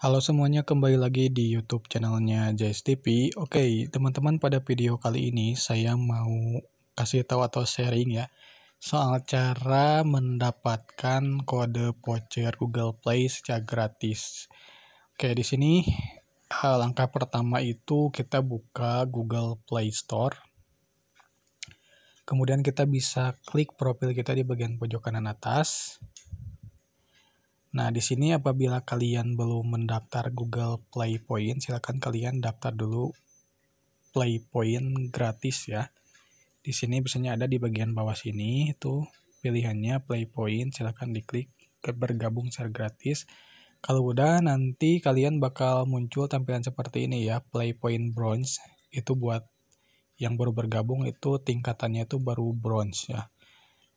Halo semuanya, kembali lagi di YouTube channelnya Jais Oke, teman-teman pada video kali ini saya mau kasih tahu atau sharing ya soal cara mendapatkan kode voucher Google Play secara gratis. Oke, di sini eh, langkah pertama itu kita buka Google Play Store. Kemudian kita bisa klik profil kita di bagian pojok kanan atas. Nah, di sini apabila kalian belum mendaftar Google Play Point, silakan kalian daftar dulu Play Point gratis ya. Di sini biasanya ada di bagian bawah sini itu pilihannya Play Point, silakan diklik ke bergabung secara gratis. Kalau udah nanti kalian bakal muncul tampilan seperti ini ya, Play Point Bronze. Itu buat yang baru bergabung itu tingkatannya itu baru bronze ya.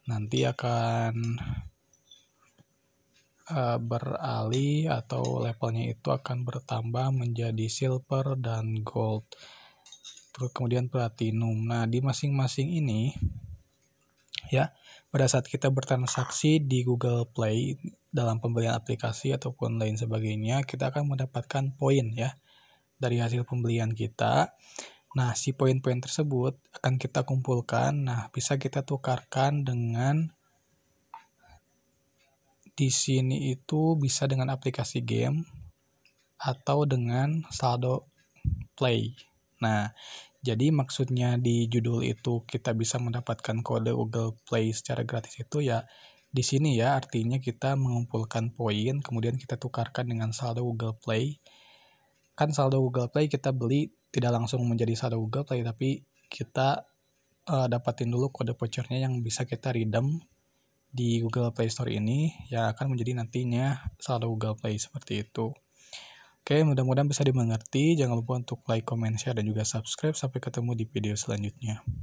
Nanti akan uh, beralih atau levelnya itu akan bertambah menjadi silver dan gold terus kemudian platinum nah di masing-masing ini ya pada saat kita bertransaksi di Google Play dalam pembelian aplikasi ataupun lain sebagainya kita akan mendapatkan poin ya dari hasil pembelian kita Nah, si poin-poin tersebut akan kita kumpulkan. Nah, bisa kita tukarkan dengan di sini itu bisa dengan aplikasi game atau dengan saldo play. Nah, jadi maksudnya di judul itu kita bisa mendapatkan kode Google Play secara gratis itu ya di sini ya artinya kita mengumpulkan poin kemudian kita tukarkan dengan saldo Google Play. Kan saldo Google Play kita beli tidak langsung menjadi saldo Google Play tapi kita uh, dapatin dulu kode vouchernya yang bisa kita redeem di Google Play Store ini yang akan menjadi nantinya saldo Google Play seperti itu. Oke, mudah-mudahan bisa dimengerti. Jangan lupa untuk like, comment, share, dan juga subscribe. Sampai ketemu di video selanjutnya.